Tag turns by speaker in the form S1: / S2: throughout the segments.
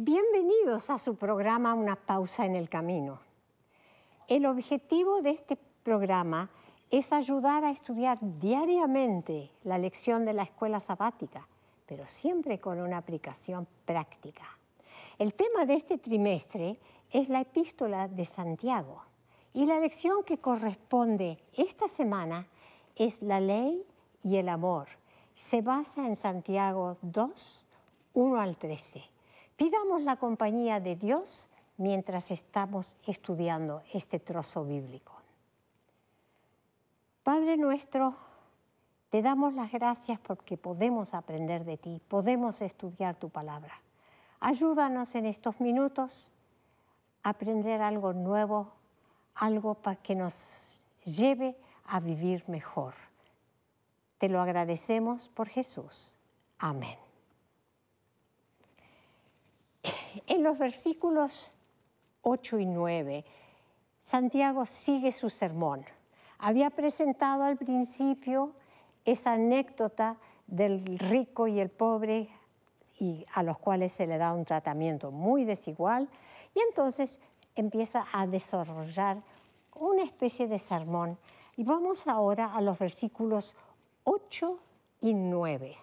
S1: Bienvenidos a su programa Una pausa en el camino. El objetivo de este programa es ayudar a estudiar diariamente la lección de la escuela sabática, pero siempre con una aplicación práctica. El tema de este trimestre es la epístola de Santiago y la lección que corresponde esta semana es la ley y el amor. Se basa en Santiago 2, 1 al 13 Pidamos la compañía de Dios mientras estamos estudiando este trozo bíblico. Padre nuestro, te damos las gracias porque podemos aprender de ti, podemos estudiar tu palabra. Ayúdanos en estos minutos a aprender algo nuevo, algo para que nos lleve a vivir mejor. Te lo agradecemos por Jesús. Amén en los versículos 8 y 9, Santiago sigue su sermón. Había presentado al principio esa anécdota del rico y el pobre y a los cuales se le da un tratamiento muy desigual y entonces empieza a desarrollar una especie de sermón. Y vamos ahora a los versículos 8 y 9.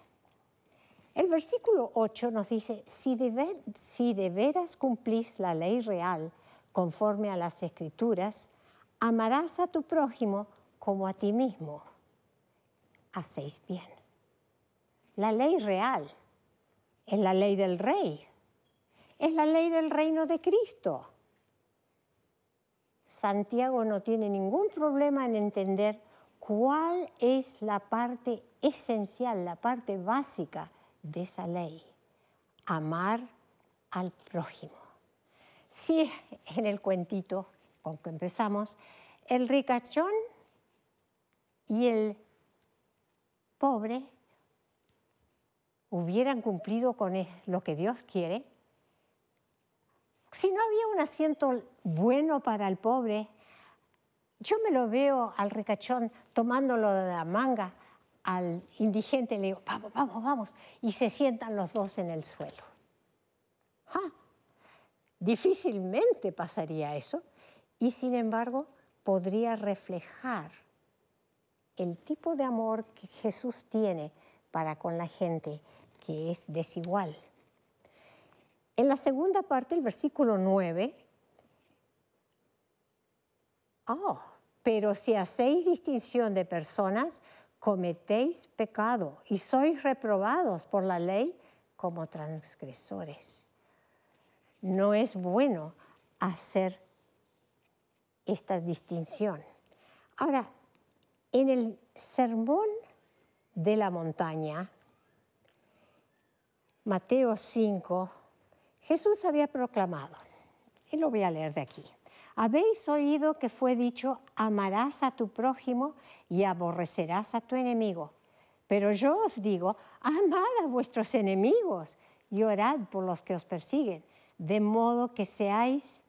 S1: El versículo 8 nos dice, si de, veras cumplís la ley real conforme a las escrituras, amarás a tu prójimo como a ti mismo. Hacéis bien. La ley real es la ley del rey, es la ley del reino de Cristo. Santiago no tiene ningún problema en entender cuál es la parte esencial, la parte básica de esa ley, amar al prójimo. Si en el cuentito con que empezamos, el ricachón y el pobre hubieran cumplido con e, lo que Dios quiere, si no había un asiento bueno para el pobre, yo me lo veo al ricachón tomándolo de la manga al indigente le digo, vamos, vamos, vamos, y se sientan los dos en el suelo. Ah, difícilmente pasaría eso, y sin embargo podría reflejar el tipo de amor que Jesús tiene para con la gente que es desigual. En la segunda parte, el versículo 9, oh, pero si hacéis distinción de personas, cometéis pecado y sois reprobados por la ley como transgresores. No es bueno hacer esta distinción. Ahora, en el sermón de la montaña, Mateo 5, Jesús había proclamado, y lo voy a leer de aquí, habéis oído que fue dicho, amarás a tu prójimo y aborrecerás a tu enemigo. Pero yo os digo, amad a vuestros enemigos y orad por los que os persiguen, de modo que seáis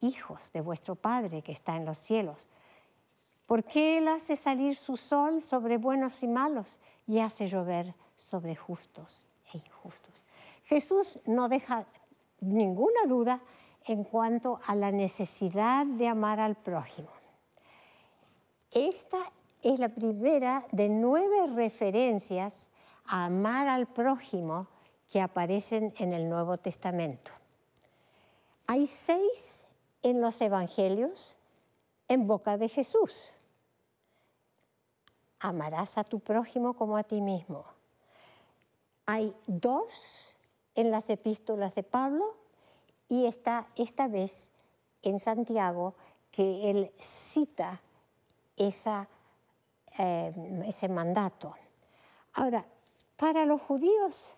S1: hijos de vuestro Padre que está en los cielos. Porque Él hace salir su sol sobre buenos y malos y hace llover sobre justos e injustos. Jesús no deja ninguna duda en cuanto a la necesidad de amar al prójimo. Esta es la primera de nueve referencias a amar al prójimo que aparecen en el Nuevo Testamento. Hay seis en los Evangelios en boca de Jesús. Amarás a tu prójimo como a ti mismo. Hay dos en las epístolas de Pablo y está esta vez en Santiago que él cita eh, ese mandato. Ahora, para los judíos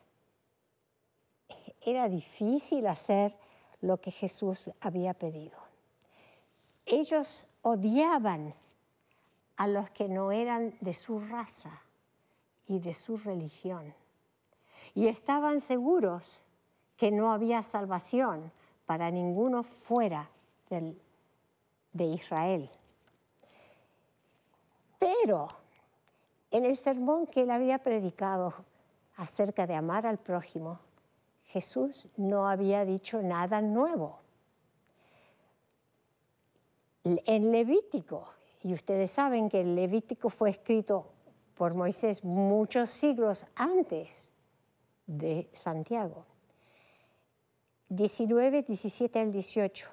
S1: era difícil hacer lo que Jesús había pedido. Ellos odiaban a los que no eran de su raza y de su religión. Y estaban seguros que no había salvación para ninguno fuera del, de Israel. Pero en el sermón que él había predicado acerca de amar al prójimo, Jesús no había dicho nada nuevo. En Levítico, y ustedes saben que el Levítico fue escrito por Moisés muchos siglos antes de Santiago, 19, 17 al 18.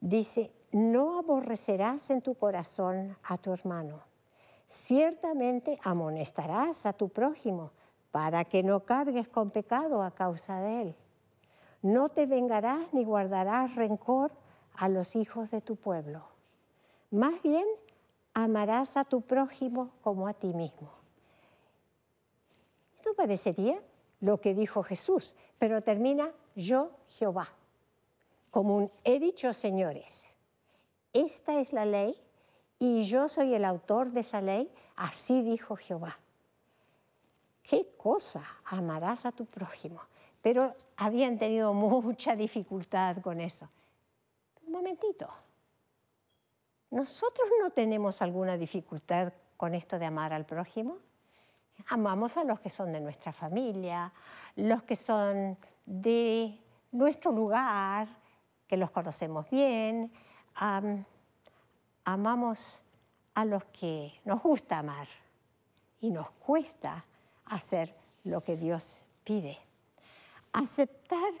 S1: Dice, no aborrecerás en tu corazón a tu hermano. Ciertamente amonestarás a tu prójimo para que no cargues con pecado a causa de él. No te vengarás ni guardarás rencor a los hijos de tu pueblo. Más bien, amarás a tu prójimo como a ti mismo. Esto parecería lo que dijo Jesús, pero termina yo Jehová, como un he dicho señores, esta es la ley y yo soy el autor de esa ley, así dijo Jehová. ¿Qué cosa amarás a tu prójimo? Pero habían tenido mucha dificultad con eso. Un momentito. ¿Nosotros no tenemos alguna dificultad con esto de amar al prójimo? amamos a los que son de nuestra familia, los que son de nuestro lugar, que los conocemos bien, amamos a los que nos gusta amar y nos cuesta hacer lo que Dios pide. Aceptar,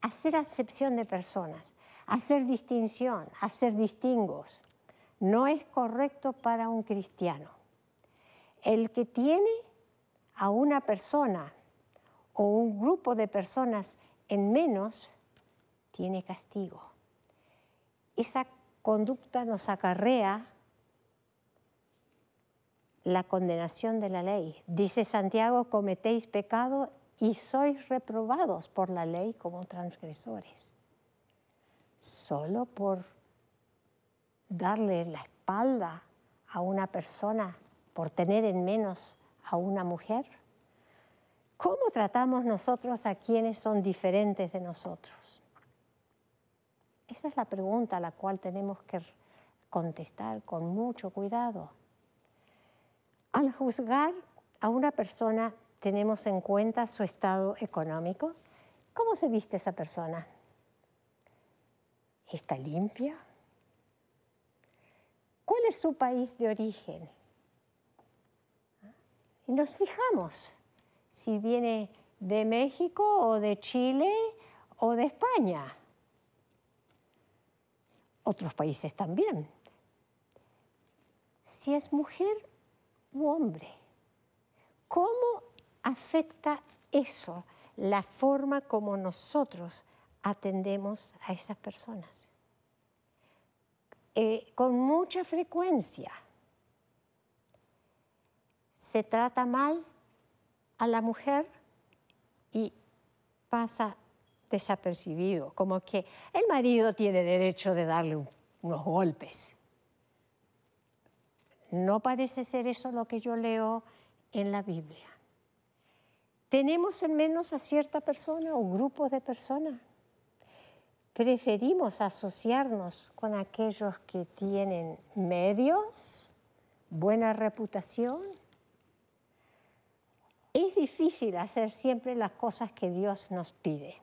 S1: hacer acepción de personas, hacer distinción, hacer distingos, no es correcto para un cristiano. El que tiene a una persona o un grupo de personas en menos, tiene castigo. Esa conducta nos acarrea la condenación de la ley. Dice Santiago, cometéis pecado y sois reprobados por la ley como transgresores. Solo por darle la espalda a una persona por tener en menos a una mujer? ¿Cómo tratamos nosotros a quienes son diferentes de nosotros? Esa es la pregunta a la cual tenemos que contestar con mucho cuidado. Al juzgar a una persona tenemos en cuenta su estado económico. ¿Cómo se viste esa persona? ¿Está limpia? ¿Cuál es su país de origen? Y nos fijamos si viene de México o de Chile o de España. Otros países también. Si es mujer u hombre. ¿Cómo afecta eso la forma como nosotros atendemos a esas personas? Eh, con mucha frecuencia se trata mal a la mujer y pasa desapercibido, como que el marido tiene derecho de darle unos golpes. No parece ser eso lo que yo leo en la Biblia. Tenemos en menos a cierta persona o grupos de personas. Preferimos asociarnos con aquellos que tienen medios, buena reputación, es difícil hacer siempre las cosas que Dios nos pide,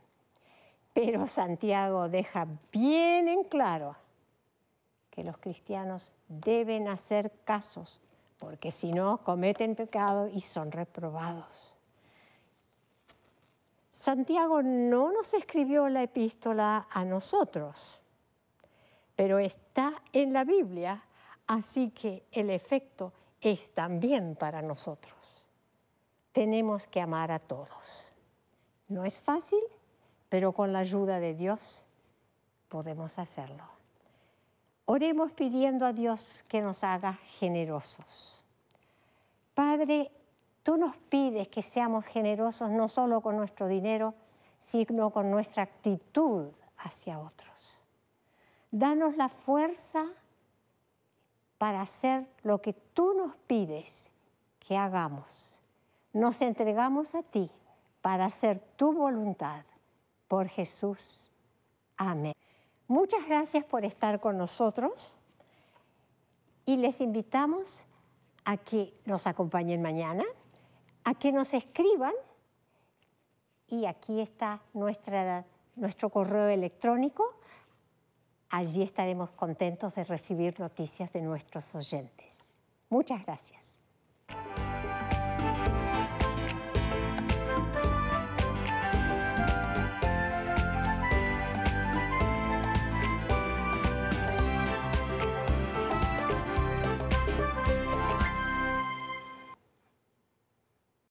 S1: pero Santiago deja bien en claro que los cristianos deben hacer casos, porque si no cometen pecado y son reprobados. Santiago no nos escribió la epístola a nosotros, pero está en la Biblia, así que el efecto es también para nosotros tenemos que amar a todos. No es fácil, pero con la ayuda de Dios podemos hacerlo. Oremos pidiendo a Dios que nos haga generosos. Padre, tú nos pides que seamos generosos no solo con nuestro dinero, sino con nuestra actitud hacia otros. Danos la fuerza para hacer lo que tú nos pides que hagamos nos entregamos a ti para hacer tu voluntad. Por Jesús. Amén. Muchas gracias por estar con nosotros y les invitamos a que nos acompañen mañana, a que nos escriban y aquí está nuestra, nuestro correo electrónico. Allí estaremos contentos de recibir noticias de nuestros oyentes. Muchas gracias.